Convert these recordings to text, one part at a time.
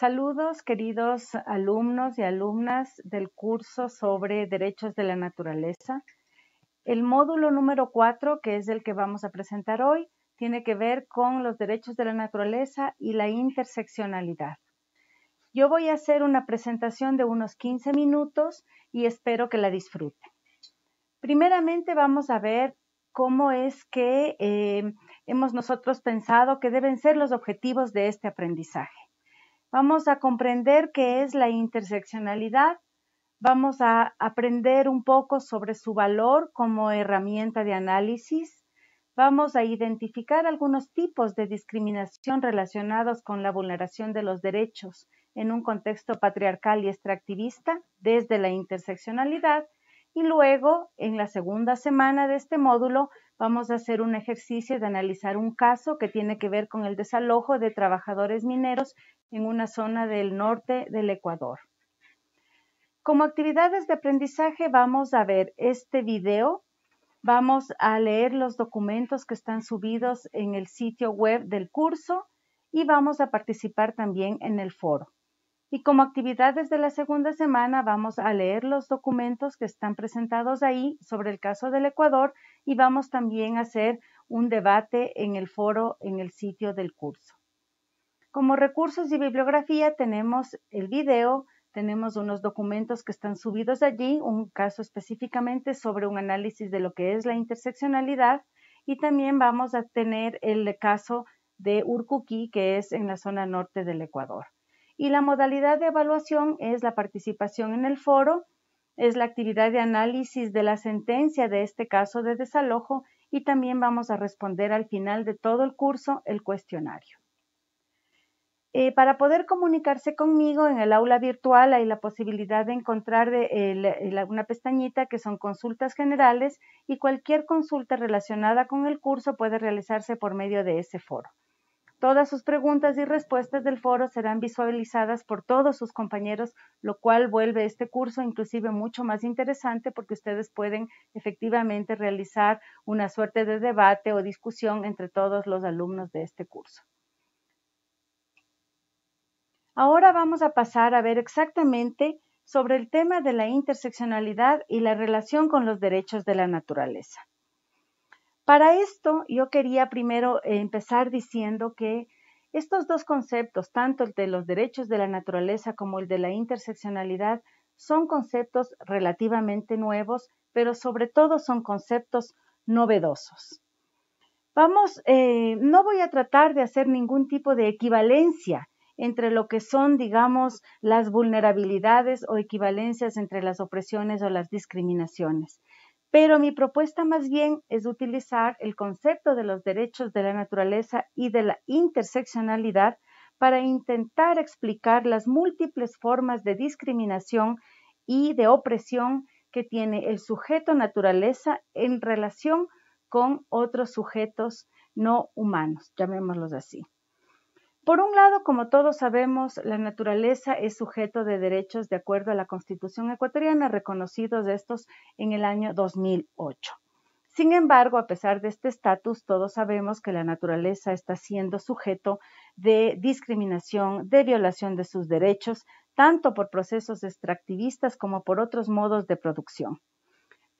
Saludos, queridos alumnos y alumnas del curso sobre Derechos de la Naturaleza. El módulo número 4, que es el que vamos a presentar hoy, tiene que ver con los derechos de la naturaleza y la interseccionalidad. Yo voy a hacer una presentación de unos 15 minutos y espero que la disfruten. Primeramente vamos a ver cómo es que eh, hemos nosotros pensado que deben ser los objetivos de este aprendizaje. Vamos a comprender qué es la interseccionalidad, vamos a aprender un poco sobre su valor como herramienta de análisis, vamos a identificar algunos tipos de discriminación relacionados con la vulneración de los derechos en un contexto patriarcal y extractivista desde la interseccionalidad y luego, en la segunda semana de este módulo, vamos a hacer un ejercicio de analizar un caso que tiene que ver con el desalojo de trabajadores mineros en una zona del norte del Ecuador. Como actividades de aprendizaje vamos a ver este video, vamos a leer los documentos que están subidos en el sitio web del curso y vamos a participar también en el foro. Y como actividades de la segunda semana vamos a leer los documentos que están presentados ahí sobre el caso del Ecuador y vamos también a hacer un debate en el foro en el sitio del curso. Como recursos y bibliografía tenemos el video, tenemos unos documentos que están subidos allí, un caso específicamente sobre un análisis de lo que es la interseccionalidad y también vamos a tener el caso de Urcuquí, que es en la zona norte del Ecuador. Y la modalidad de evaluación es la participación en el foro, es la actividad de análisis de la sentencia de este caso de desalojo y también vamos a responder al final de todo el curso el cuestionario. Eh, para poder comunicarse conmigo en el aula virtual hay la posibilidad de encontrar eh, una pestañita que son consultas generales y cualquier consulta relacionada con el curso puede realizarse por medio de ese foro. Todas sus preguntas y respuestas del foro serán visualizadas por todos sus compañeros, lo cual vuelve este curso inclusive mucho más interesante porque ustedes pueden efectivamente realizar una suerte de debate o discusión entre todos los alumnos de este curso. Ahora vamos a pasar a ver exactamente sobre el tema de la interseccionalidad y la relación con los derechos de la naturaleza. Para esto yo quería primero empezar diciendo que estos dos conceptos, tanto el de los derechos de la naturaleza como el de la interseccionalidad, son conceptos relativamente nuevos, pero sobre todo son conceptos novedosos. Vamos, eh, no voy a tratar de hacer ningún tipo de equivalencia entre lo que son, digamos, las vulnerabilidades o equivalencias entre las opresiones o las discriminaciones pero mi propuesta más bien es utilizar el concepto de los derechos de la naturaleza y de la interseccionalidad para intentar explicar las múltiples formas de discriminación y de opresión que tiene el sujeto naturaleza en relación con otros sujetos no humanos, llamémoslos así. Por un lado, como todos sabemos, la naturaleza es sujeto de derechos de acuerdo a la Constitución ecuatoriana, reconocidos estos en el año 2008. Sin embargo, a pesar de este estatus, todos sabemos que la naturaleza está siendo sujeto de discriminación, de violación de sus derechos, tanto por procesos extractivistas como por otros modos de producción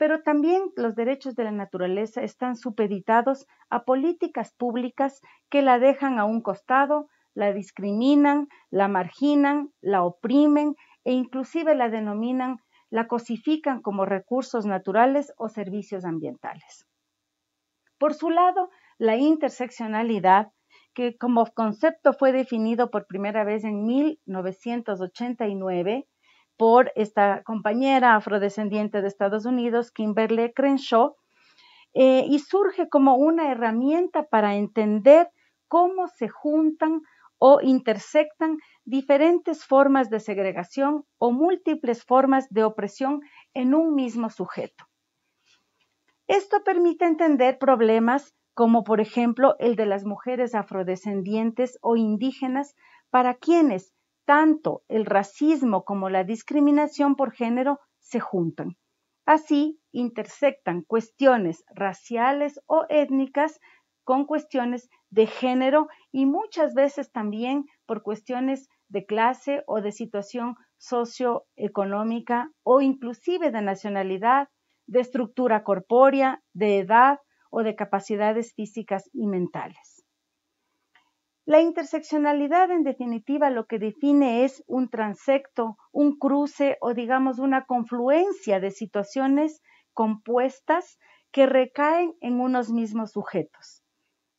pero también los derechos de la naturaleza están supeditados a políticas públicas que la dejan a un costado, la discriminan, la marginan, la oprimen e inclusive la denominan, la cosifican como recursos naturales o servicios ambientales. Por su lado, la interseccionalidad, que como concepto fue definido por primera vez en 1989, por esta compañera afrodescendiente de Estados Unidos, Kimberly Crenshaw, eh, y surge como una herramienta para entender cómo se juntan o intersectan diferentes formas de segregación o múltiples formas de opresión en un mismo sujeto. Esto permite entender problemas como por ejemplo el de las mujeres afrodescendientes o indígenas para quienes tanto el racismo como la discriminación por género se juntan. Así intersectan cuestiones raciales o étnicas con cuestiones de género y muchas veces también por cuestiones de clase o de situación socioeconómica o inclusive de nacionalidad, de estructura corpórea, de edad o de capacidades físicas y mentales. La interseccionalidad, en definitiva, lo que define es un transecto, un cruce o, digamos, una confluencia de situaciones compuestas que recaen en unos mismos sujetos.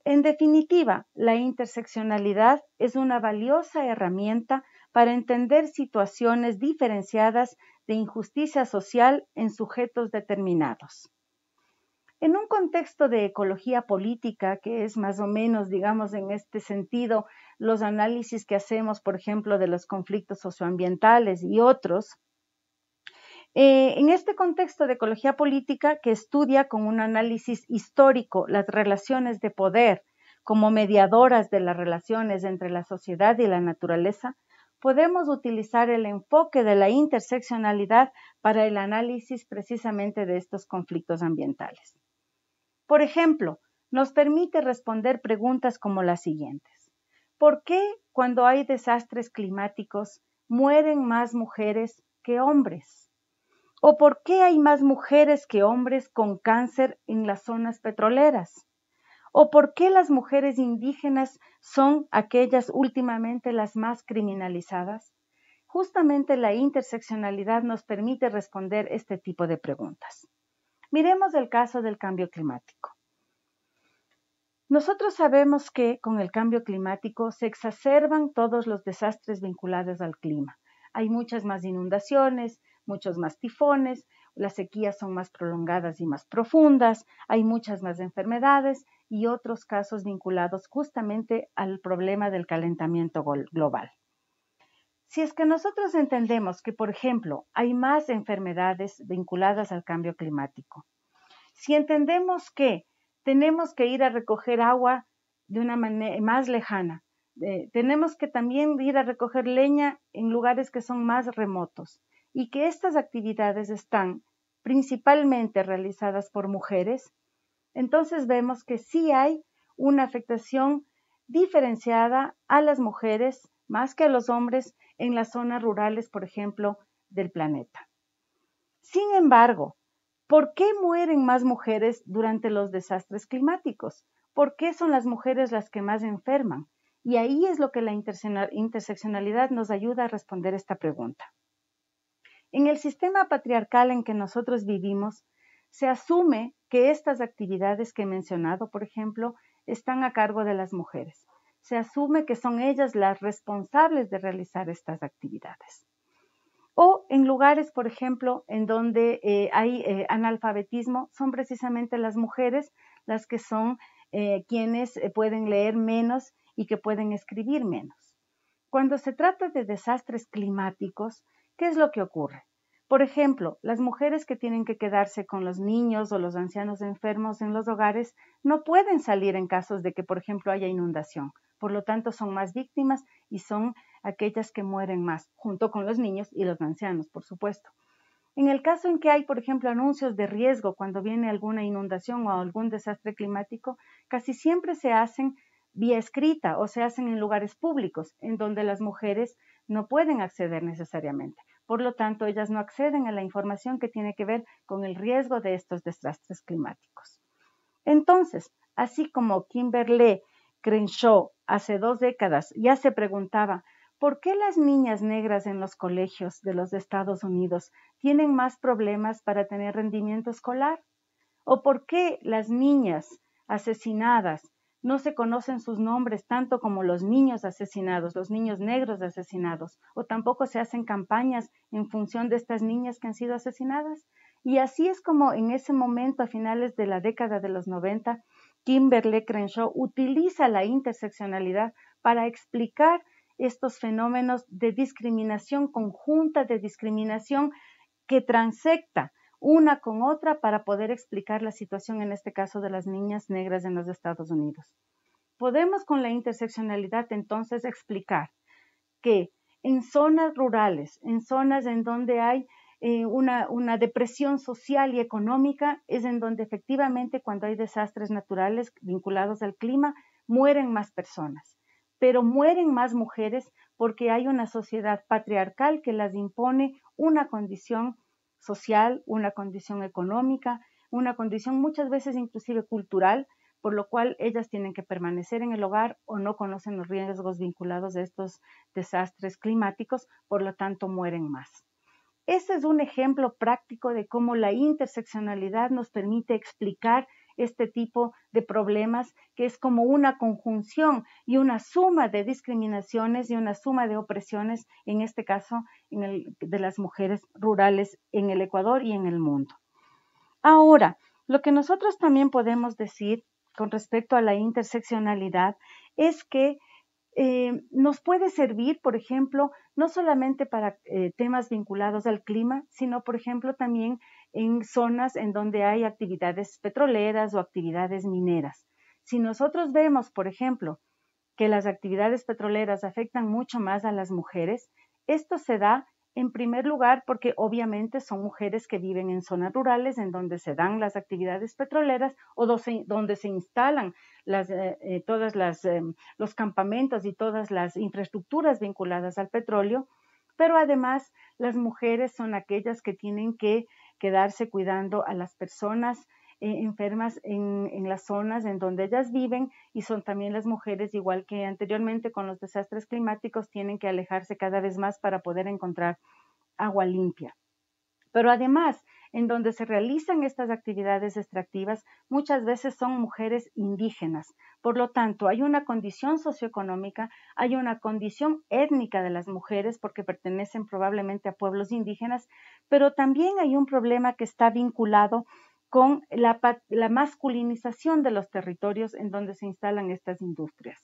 En definitiva, la interseccionalidad es una valiosa herramienta para entender situaciones diferenciadas de injusticia social en sujetos determinados. En un contexto de ecología política, que es más o menos, digamos, en este sentido, los análisis que hacemos, por ejemplo, de los conflictos socioambientales y otros, eh, en este contexto de ecología política, que estudia con un análisis histórico las relaciones de poder como mediadoras de las relaciones entre la sociedad y la naturaleza, podemos utilizar el enfoque de la interseccionalidad para el análisis precisamente de estos conflictos ambientales. Por ejemplo, nos permite responder preguntas como las siguientes. ¿Por qué cuando hay desastres climáticos mueren más mujeres que hombres? ¿O por qué hay más mujeres que hombres con cáncer en las zonas petroleras? ¿O por qué las mujeres indígenas son aquellas últimamente las más criminalizadas? Justamente la interseccionalidad nos permite responder este tipo de preguntas. Miremos el caso del cambio climático. Nosotros sabemos que con el cambio climático se exacerban todos los desastres vinculados al clima. Hay muchas más inundaciones, muchos más tifones, las sequías son más prolongadas y más profundas, hay muchas más enfermedades y otros casos vinculados justamente al problema del calentamiento global. Si es que nosotros entendemos que, por ejemplo, hay más enfermedades vinculadas al cambio climático, si entendemos que tenemos que ir a recoger agua de una manera más lejana, eh, tenemos que también ir a recoger leña en lugares que son más remotos y que estas actividades están principalmente realizadas por mujeres, entonces vemos que sí hay una afectación diferenciada a las mujeres más que a los hombres en las zonas rurales, por ejemplo, del planeta. Sin embargo, ¿por qué mueren más mujeres durante los desastres climáticos? ¿Por qué son las mujeres las que más enferman? Y ahí es lo que la interseccionalidad nos ayuda a responder esta pregunta. En el sistema patriarcal en que nosotros vivimos, se asume que estas actividades que he mencionado, por ejemplo, están a cargo de las mujeres se asume que son ellas las responsables de realizar estas actividades. O en lugares, por ejemplo, en donde eh, hay eh, analfabetismo, son precisamente las mujeres las que son eh, quienes pueden leer menos y que pueden escribir menos. Cuando se trata de desastres climáticos, ¿qué es lo que ocurre? Por ejemplo, las mujeres que tienen que quedarse con los niños o los ancianos enfermos en los hogares no pueden salir en casos de que, por ejemplo, haya inundación, por lo tanto son más víctimas y son aquellas que mueren más, junto con los niños y los ancianos, por supuesto. En el caso en que hay, por ejemplo, anuncios de riesgo cuando viene alguna inundación o algún desastre climático, casi siempre se hacen vía escrita o se hacen en lugares públicos, en donde las mujeres no pueden acceder necesariamente. Por lo tanto, ellas no acceden a la información que tiene que ver con el riesgo de estos desastres climáticos. Entonces, así como Kimberley Crenshaw hace dos décadas ya se preguntaba por qué las niñas negras en los colegios de los Estados Unidos tienen más problemas para tener rendimiento escolar o por qué las niñas asesinadas no se conocen sus nombres tanto como los niños asesinados, los niños negros asesinados, o tampoco se hacen campañas en función de estas niñas que han sido asesinadas. Y así es como en ese momento, a finales de la década de los 90, Kimberly Crenshaw utiliza la interseccionalidad para explicar estos fenómenos de discriminación conjunta, de discriminación que transecta una con otra para poder explicar la situación, en este caso, de las niñas negras en los Estados Unidos. Podemos con la interseccionalidad entonces explicar que en zonas rurales, en zonas en donde hay eh, una, una, depresión social y económica, es en donde efectivamente cuando hay desastres naturales vinculados al clima, mueren más personas, pero mueren más mujeres porque hay una sociedad patriarcal que las impone una condición social, una condición económica, una condición muchas veces inclusive cultural, por lo cual ellas tienen que permanecer en el hogar o no conocen los riesgos vinculados a estos desastres climáticos, por lo tanto mueren más. Este es un ejemplo práctico de cómo la interseccionalidad nos permite explicar este tipo de problemas, que es como una conjunción y una suma de discriminaciones y una suma de opresiones, en este caso en de las mujeres rurales en el Ecuador y en el mundo. Ahora, lo que nosotros también podemos decir con respecto a la interseccionalidad es que eh, nos puede servir, por ejemplo, no solamente para eh, temas vinculados al clima, sino, por ejemplo, también en zonas en donde hay actividades petroleras o actividades mineras. Si nosotros vemos, por ejemplo, que las actividades petroleras afectan mucho más a las mujeres, esto se da en primer lugar, porque obviamente son mujeres que viven en zonas rurales en donde se dan las actividades petroleras o donde se instalan las, eh, eh, todas eh, los campamentos y todas las infraestructuras vinculadas al petróleo. Pero además, las mujeres son aquellas que tienen que quedarse cuidando a las personas eh, enfermas en, las zonas en donde ellas viven y son también las mujeres, igual que anteriormente con los desastres climáticos, tienen que alejarse cada vez más para poder encontrar agua limpia. Pero además, en donde se realizan estas actividades extractivas, muchas veces son mujeres indígenas. Por lo tanto, hay una condición socioeconómica, hay una condición étnica de las mujeres porque pertenecen probablemente a pueblos indígenas, pero también hay un problema que está vinculado con la, masculinización de los territorios en donde se instalan estas industrias.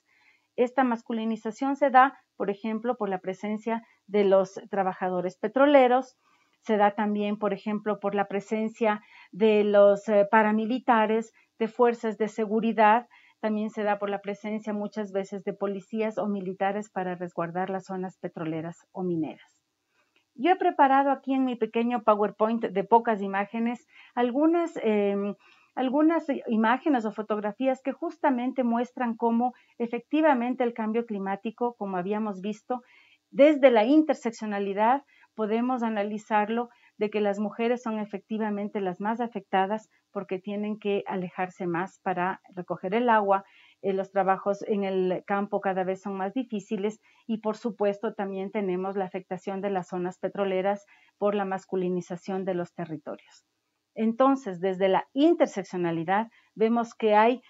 Esta masculinización se da, por ejemplo, por la presencia de los trabajadores petroleros, se da también, por ejemplo, por la presencia de los eh, paramilitares, de fuerzas de seguridad, también se da por la presencia muchas veces de policías o militares para resguardar las zonas petroleras o mineras. Yo he preparado aquí en mi pequeño PowerPoint de pocas imágenes algunas, em, algunas imágenes o fotografías que justamente muestran cómo efectivamente el cambio climático, como habíamos visto, desde la interseccionalidad podemos analizarlo de que las mujeres son efectivamente las más afectadas porque tienen que alejarse más para recoger el agua, eh, los trabajos en el campo cada vez son más difíciles y por supuesto también tenemos la afectación de las zonas petroleras por la masculinización de los territorios. Entonces, desde la interseccionalidad vemos que hay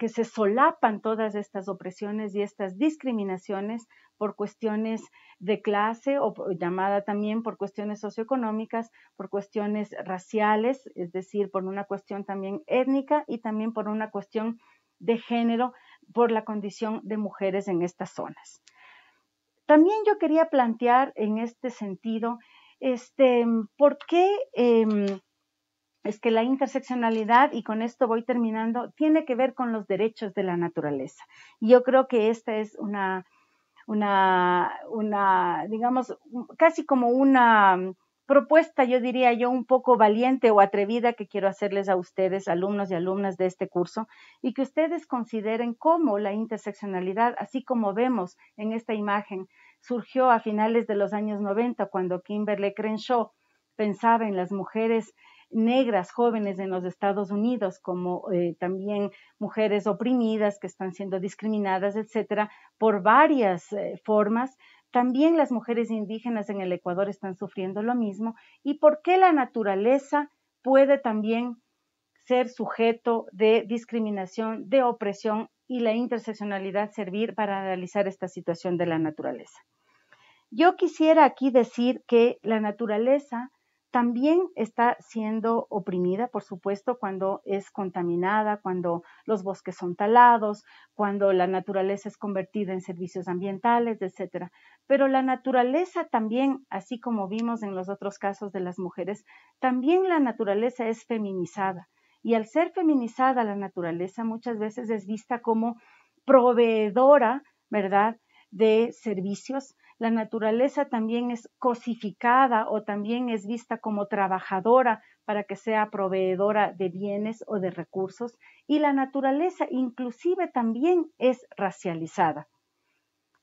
que se solapan todas estas opresiones y estas discriminaciones por cuestiones de clase o llamada también por cuestiones socioeconómicas, por cuestiones raciales, es decir, por una cuestión también étnica y también por una cuestión de género por la condición de mujeres en estas zonas. También yo quería plantear en este sentido, este, ¿por qué em, es que la interseccionalidad, y con esto voy terminando, tiene que ver con los derechos de la naturaleza? Y yo creo que esta es una, una, una digamos, casi como una propuesta, yo diría yo, un poco valiente o atrevida que quiero hacerles a ustedes, alumnos y alumnas de este curso, y que ustedes consideren cómo la interseccionalidad, así como vemos en esta imagen, surgió a finales de los años 90 cuando Kimberly Crenshaw pensaba en las mujeres negras jóvenes en los Estados Unidos, como eh, también mujeres oprimidas que están siendo discriminadas, etcétera, por varias eh, formas, también las mujeres indígenas en el Ecuador están sufriendo lo mismo. ¿Y por qué la naturaleza puede también ser sujeto de discriminación, de opresión y la interseccionalidad servir para analizar esta situación de la naturaleza? Yo quisiera aquí decir que la naturaleza también está siendo oprimida, por supuesto, cuando es contaminada, cuando los bosques son talados, cuando la naturaleza es convertida en servicios ambientales, etc. Pero la naturaleza también, así como vimos en los otros casos de las mujeres, también la naturaleza es feminizada. Y al ser feminizada la naturaleza muchas veces es vista como proveedora, ¿verdad?, de servicios, la naturaleza también es cosificada o también es vista como trabajadora para que sea proveedora de bienes o de recursos, y la naturaleza inclusive también es racializada.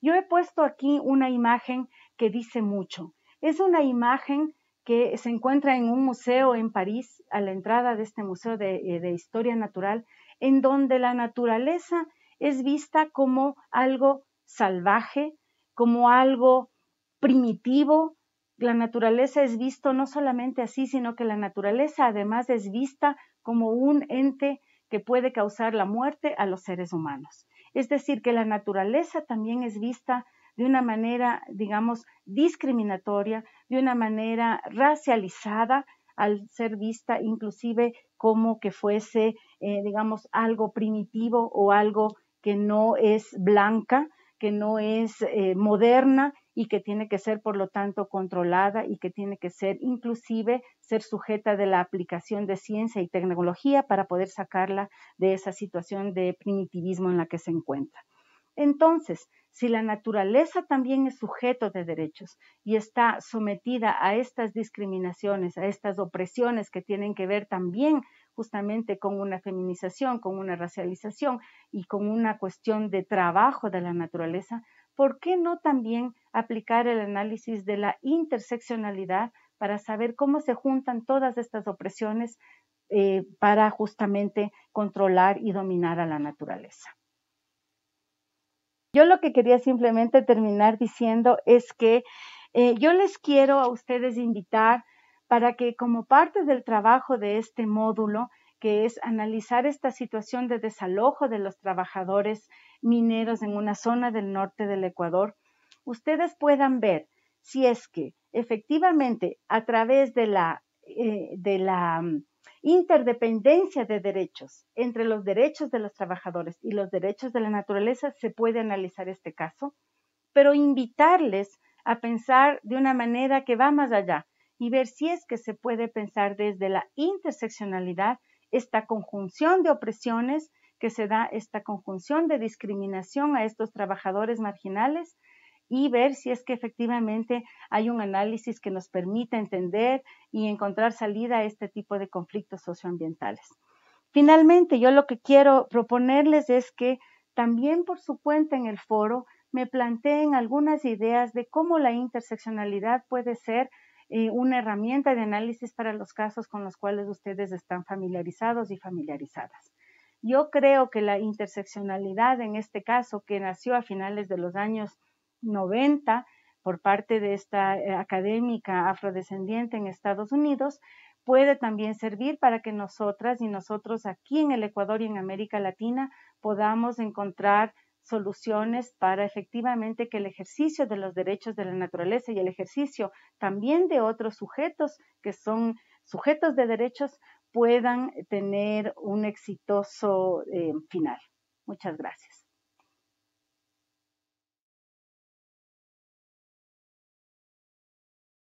Yo he puesto aquí una imagen que dice mucho. Es una imagen que se encuentra en un museo en París, a la entrada de este Museo de, eh, de Historia Natural, en donde la naturaleza es vista como algo salvaje, como algo primitivo. La naturaleza es visto no solamente así, sino que la naturaleza además es vista como un ente que puede causar la muerte a los seres humanos. Es decir, que la naturaleza también es vista de una manera, digamos, discriminatoria, de una manera racializada, al ser vista inclusive como que fuese, eh, digamos, algo primitivo o algo que no es blanca, que no es eh, moderna y que tiene que ser, por lo tanto, controlada y que tiene que ser inclusive ser sujeta de la aplicación de ciencia y tecnología para poder sacarla de esa situación de primitivismo en la que se encuentra. Entonces, si la naturaleza también es sujeto de derechos y está sometida a estas discriminaciones, a estas opresiones que tienen que ver también justamente con una feminización, con una racialización y con una cuestión de trabajo de la naturaleza, ¿por qué no también aplicar el análisis de la interseccionalidad para saber cómo se juntan todas estas opresiones eh, para justamente controlar y dominar a la naturaleza? Yo lo que quería simplemente terminar diciendo es que eh, yo les quiero a ustedes invitar para que como parte del trabajo de este módulo, que es analizar esta situación de desalojo de los trabajadores mineros en una zona del norte del Ecuador, ustedes puedan ver si es que efectivamente a través de la, eh, de la mm, interdependencia de derechos entre los derechos de los trabajadores y los derechos de la naturaleza se puede analizar este caso, pero invitarles a pensar de una manera que va más allá, y ver si es que se puede pensar desde la interseccionalidad esta conjunción de opresiones que se da, esta conjunción de discriminación a estos trabajadores marginales y ver si es que efectivamente hay un análisis que nos permita entender y encontrar salida a este tipo de conflictos socioambientales. Finalmente, yo lo que quiero proponerles es que también por su cuenta en el foro me planteen algunas ideas de cómo la interseccionalidad puede ser eh, una herramienta de análisis para los casos con los cuales ustedes están familiarizados y familiarizadas. Yo creo que la interseccionalidad en este caso, que nació a finales de los años 90 por parte de esta eh, académica afrodescendiente en Estados Unidos, puede también servir para que nosotras y nosotros aquí en el Ecuador y en América Latina podamos encontrar soluciones para efectivamente que el ejercicio de los derechos de la naturaleza y el ejercicio también de otros sujetos que son sujetos de derechos puedan tener un exitoso eh, final. Muchas gracias.